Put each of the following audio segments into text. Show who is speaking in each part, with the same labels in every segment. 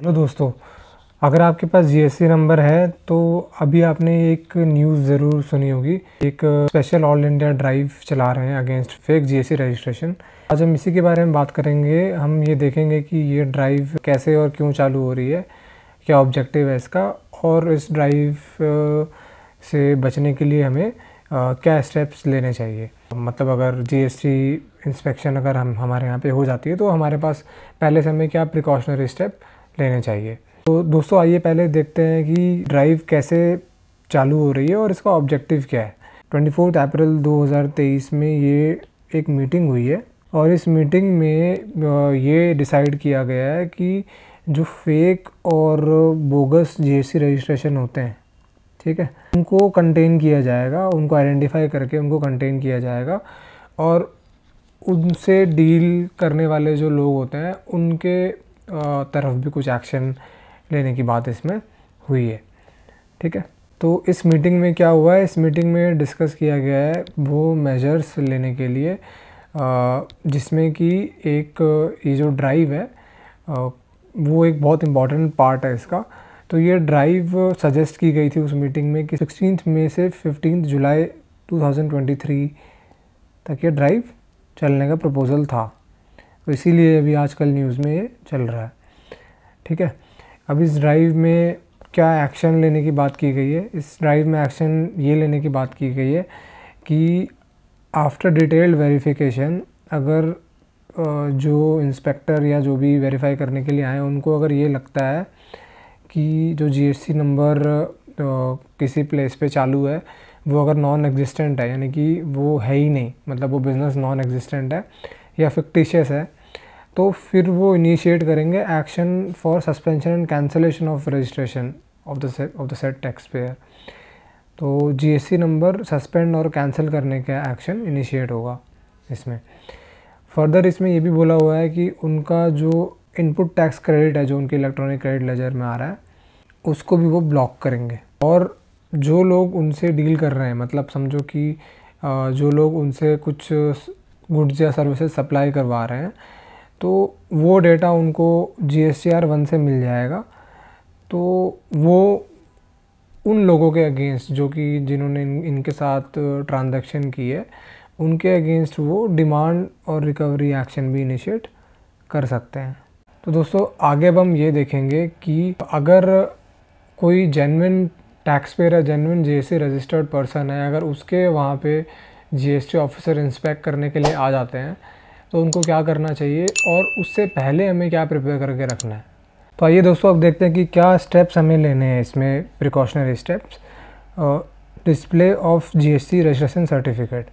Speaker 1: hello दोस्तों अगर आपके पास जीएसटी नंबर है तो अभी आपने एक न्यूज़ ज़रूर सुनी होगी एक स्पेशल ऑल इंडिया ड्राइव चला रहे हैं अगेंस्ट फेक जीएसटी रजिस्ट्रेशन आज हम इसी के बारे में बात करेंगे हम ये देखेंगे कि ये ड्राइव कैसे और क्यों चालू हो रही है क्या ऑब्जेक्टिव है इसका और इस ड्राइव से बचने के लिए हमें क्या स्टेप्स लेने चाहिए मतलब अगर जीएसटी इंस्पेक्शन अगर हम हमारे यहाँ पे हो जाती है तो हमारे पास पहले से हमें क्या प्रिकॉशनरी स्टेप लेने चाहिए तो दोस्तों आइए पहले देखते हैं कि ड्राइव कैसे चालू हो रही है और इसका ऑब्जेक्टिव क्या है ट्वेंटी फोर्थ अप्रैल 2023 में ये एक मीटिंग हुई है और इस मीटिंग में ये डिसाइड किया गया है कि जो फेक और बोगस जीएसटी रजिस्ट्रेशन होते हैं ठीक है उनको कंटेन किया जाएगा उनको आइडेंटिफाई करके उनको कंटेन किया जाएगा और उनसे डील करने वाले जो लोग होते हैं उनके तरफ भी कुछ एक्शन लेने की बात इसमें हुई है ठीक है तो इस मीटिंग में क्या हुआ है इस मीटिंग में डिस्कस किया गया है वो मेजर्स लेने के लिए जिसमें कि एक ये जो ड्राइव है वो एक बहुत इम्पॉर्टेंट पार्ट है इसका तो ये ड्राइव सजेस्ट की गई थी उस मीटिंग में कि सिक्सटीन मे से फिफ्टीन जुलाई 2023 तक ये ड्राइव चलने का प्रपोज़ल था तो इसीलिए अभी आजकल न्यूज़ में ये चल रहा है ठीक है अब इस ड्राइव में क्या एक्शन लेने की बात की गई है इस ड्राइव में एक्शन ये लेने की बात की गई है कि आफ्टर डिटेल्ड वेरिफिकेशन अगर जो इंस्पेक्टर या जो भी वेरीफाई करने के लिए आए उनको अगर ये लगता है कि जो जीएसटी नंबर किसी प्लेस पे चालू है वो अगर नॉन एग्जिस्टेंट है यानी कि वो है ही नहीं मतलब वो बिज़नेस नॉन एग्जिस्टेंट है या फिक्टिशियस है तो फिर वो इनिशिएट करेंगे action for suspension and cancellation of registration of the of the said tax payer तो जीएसटी नंबर सस्पेंड और कैंसिल करने का एक्शन इनिशिएट होगा इसमें फर्दर इसमें यह भी बोला हुआ है कि उनका जो इनपुट टैक्स क्रेडिट है जो उनके इलेक्ट्रॉनिक क्रेडिट लेजर में आ रहा है उसको भी वो ब्लॉक करेंगे और जो लोग उनसे डील कर रहे हैं मतलब समझो कि जो लोग उनसे कुछ गुड्स या सर्विसेज सप्लाई करवा रहे हैं तो वो डेटा उनको G S T R one से मिल जाएगा तो वो उन लोगों के अगेंस्ट जो कि जिन्होंने इन, इनके साथ ट्रांजैक्शन की है उनके अगेंस्ट वो डिमांड और रिकवरी एक्शन भी इनिशिएट कर सकते हैं तो दोस्तों आगे अब हम ये देखेंगे कि अगर कोई जेनविन टैक्स पेयर या जेनविन जे रजिस्टर्ड पर्सन है अगर उसके वहाँ पे जीएसटी ऑफिसर इंस्पेक्ट करने के लिए आ जाते हैं तो उनको क्या करना चाहिए और उससे पहले हमें क्या प्रिपेयर करके रखना है तो आइए दोस्तों अब देखते हैं कि क्या स्टेप्स हमें लेने हैं इसमें precautionary steps display of GST registration certificate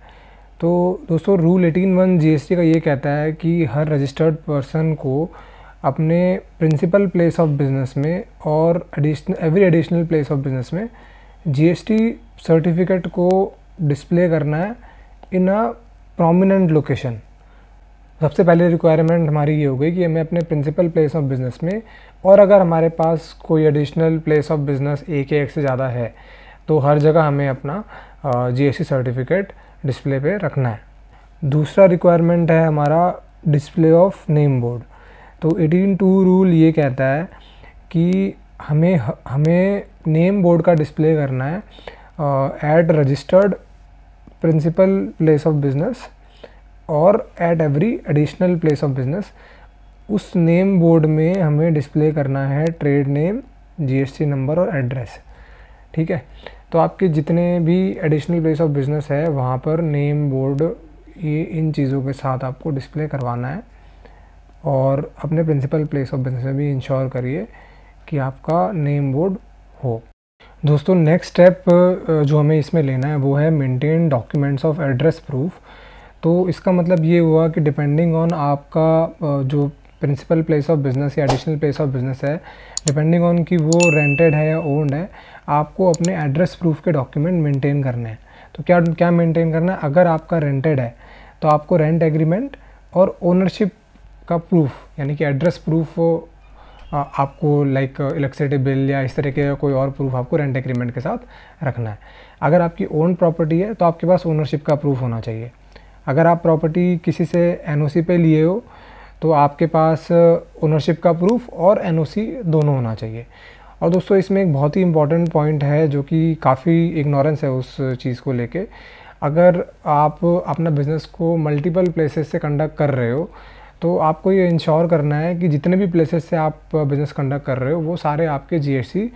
Speaker 1: तो दोस्तों रूल एटीन वन टी का ये कहता है कि हर रजिस्टर्ड पर्सन को अपने प्रिंसिपल प्लेस ऑफ बिजनेस में और additional every additional place of business में जीएसटी सर्टिफिकेट को डिस्प्ले करना है इन अ प्रोमिनेंट लोकेशन सबसे पहले रिक्वायरमेंट हमारी ये हो गई कि हमें अपने प्रिंसिपल प्लेस ऑफ बिज़नेस में और अगर हमारे पास कोई एडिशनल प्लेस ऑफ बिज़नेस एक एक से ज़्यादा है तो हर जगह हमें अपना जीएसटी सर्टिफिकेट डिस्प्ले पे रखना है दूसरा रिक्वायरमेंट है हमारा डिस्प्ले ऑफ नेम बोर्ड तो एटीन टू रूल ये कहता है कि हमें हमें नेम बोर्ड का डिस्प्ले करना है Uh, at registered principal place of business और at every additional place of business उस नेम बोर्ड में हमें डिस्प्ले करना है ट्रेड नेम जीएसटी नंबर और एड्रेस ठीक है तो आपके जितने भी एडिशनल प्लेस ऑफ बिजनेस है वहाँ पर नेम बोर्ड ये इन चीज़ों के साथ आपको डिस्प्ले करवाना है और अपने प्रिंसिपल प्लेस ऑफ बिजनेस में भी इंश्योर करिए कि आपका नेम बोर्ड हो दोस्तों नेक्स्ट स्टेप जो हमें इसमें लेना है वो है maintain documents of address proof तो इसका मतलब ये हुआ कि डिपेंडिंग ऑन आपका जो प्रिंसिपल प्लेस ऑफ बिजनेस या एडिशनल प्लेस ऑफ बिजनेस है डिपेंडिंग ऑन कि वो रेंटेड है या ओन्ड है आपको अपने एड्रेस प्रूफ के डॉक्यूमेंट मेंटेन करने हैं तो क्या क्या मेंटेन करना है अगर आपका रेंटेड है तो आपको रेंट एग्रीमेंट और ओनरशिप का प्रूफ यानी कि एड्रेस प्रूफ आपको लाइक इलेक्ट्रिसिटी बिल या इस तरह के कोई और प्रूफ आपको रेंट एग्रीमेंट के साथ रखना है अगर आपकी ओन प्रॉपर्टी है तो आपके पास ओनरशिप का प्रूफ होना चाहिए अगर आप प्रॉपर्टी किसी से एन पे लिए हो तो आपके पास ओनरशिप का प्रूफ और एन दोनों होना चाहिए और दोस्तों इसमें एक बहुत ही इम्पॉर्टेंट पॉइंट है जो कि काफ़ी इग्नोरेंस है उस चीज़ को लेके अगर आप अपना बिज़नेस को मल्टीपल प्लेसेस से कंडक्ट कर रहे हो तो आपको ये इंश्योर करना है कि जितने भी प्लेसेस से आप बिज़नेस uh, कंडक्ट कर रहे हो वो सारे आपके जीएसटी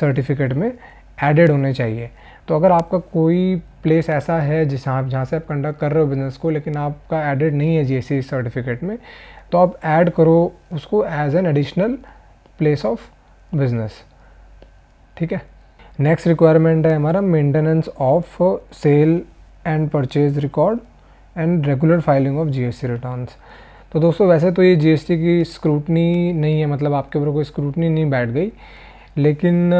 Speaker 1: सर्टिफिकेट में एडेड होने चाहिए तो अगर आपका कोई प्लेस ऐसा है जहाँ जहाँ से आप कंडक्ट कर रहे हो बिज़नेस को लेकिन आपका एडेड नहीं है जी सर्टिफिकेट में तो आप ऐड करो उसको as an additional place of business ठीक है नेक्स्ट रिक्वायरमेंट है हमारा maintenance of sale and purchase record and regular filing of GST returns तो दोस्तों वैसे तो ये जीएसटी की स्क्रूटनी नहीं है मतलब आपके ऊपर कोई स्क्रूटनी नहीं बैठ गई लेकिन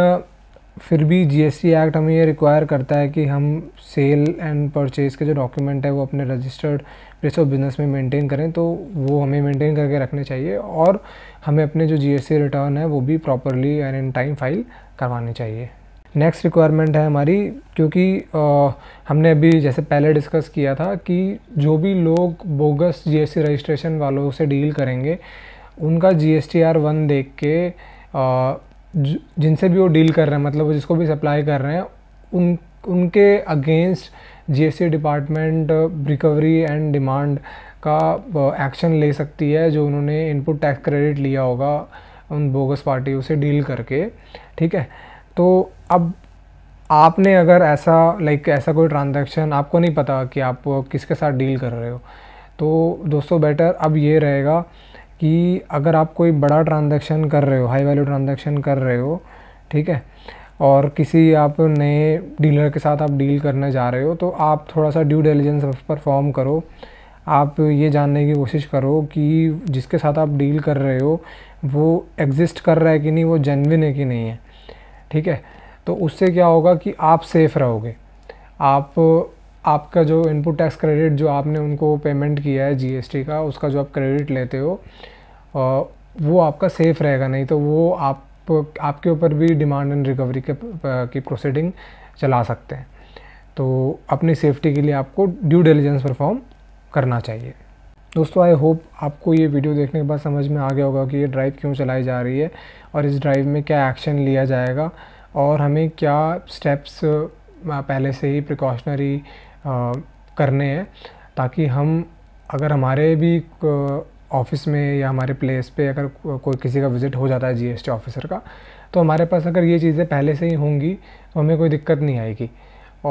Speaker 1: फिर भी जीएसटी एक्ट हमें ये रिक्वायर करता है कि हम सेल एंड परचेज़ के जो डॉक्यूमेंट है वो अपने रजिस्टर्ड प्लेस ऑफ बिजनेस में मेंटेन करें तो वो हमें मेंटेन करके रखने चाहिए और हमें अपने जो जीएसटी रिटर्न है वो भी properly and in time file करवानी चाहिए नेक्स्ट रिक्वायरमेंट है हमारी क्योंकि आ, हमने अभी जैसे पहले डिस्कस किया था कि जो भी लोग बोगस जीएसटी रजिस्ट्रेशन वालों से डील करेंगे उनका G S T R one देख के आ, जिनसे भी वो डील कर रहे हैं मतलब वो जिसको भी सप्लाई कर रहे हैं उन उनके अगेंस्ट टी डिपार्टमेंट रिकवरी एंड डिमांड का एक्शन ले सकती है जो उन्होंने इनपुट टैक्स क्रेडिट लिया होगा उन बोगस पार्टियों से डील करके ठीक है तो अब आपने अगर ऐसा लाइक ऐसा कोई ट्रांजेक्शन आपको नहीं पता कि आप किसके साथ डील कर रहे हो तो दोस्तों बेटर अब ये रहेगा कि अगर आप कोई बड़ा ट्रांजेक्शन कर रहे हो हाई वैल्यू ट्रांजेक्शन कर रहे हो ठीक है और किसी आप नए डीलर के साथ आप डील करने जा रहे हो तो आप थोड़ा सा ड्यू डेलीजेंस परफॉर्म करो आप ये जानने की कोशिश करो कि जिसके साथ आप डील कर रहे हो वो एग्जिस्ट कर रहा है कि नहीं वो जेनविन है कि नहीं है ठीक है तो उससे क्या होगा कि आप सेफ़ रहोगे आप आपका जो इनपुट टैक्स क्रेडिट जो आपने उनको पेमेंट किया है जीएसटी का उसका जो आप क्रेडिट लेते हो वो आपका सेफ़ रहेगा नहीं तो वो आप आपके ऊपर भी डिमांड एंड रिकवरी के की प्रोसीडिंग चला सकते हैं तो अपनी सेफ्टी के लिए आपको ड्यू डेलीजेंस परफॉर्म करना चाहिए दोस्तों आई होप आपको ये वीडियो देखने के बाद समझ में आ गया होगा कि ये ड्राइव क्यों चलाई जा रही है और इस ड्राइव में क्या एक्शन लिया जाएगा और हमें क्या स्टेप्स पहले से ही प्रिकॉशनरी करने हैं ताकि हम अगर हमारे भी ऑफिस में या हमारे प्लेस पे अगर कोई किसी का विज़िट हो जाता है जीएसटी ऑफिसर का तो हमारे पास अगर ये चीज़ें पहले से ही होंगी तो हमें कोई दिक्कत नहीं आएगी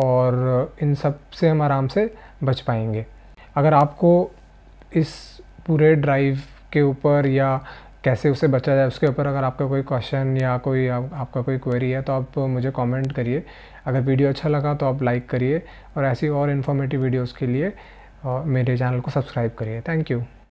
Speaker 1: और इन सब से हम आराम से बच पाएंगे अगर आपको इस पूरे ड्राइव के ऊपर या कैसे उससे बचा जाए उसके ऊपर अगर आपका कोई क्वेश्चन या कोई आप, आपका कोई क्वेरी है तो आप मुझे कमेंट करिए अगर वीडियो अच्छा लगा तो आप लाइक करिए और ऐसी और इन्फॉर्मेटिव वीडियोज़ के लिए मेरे चैनल को सब्सक्राइब करिए थैंक यू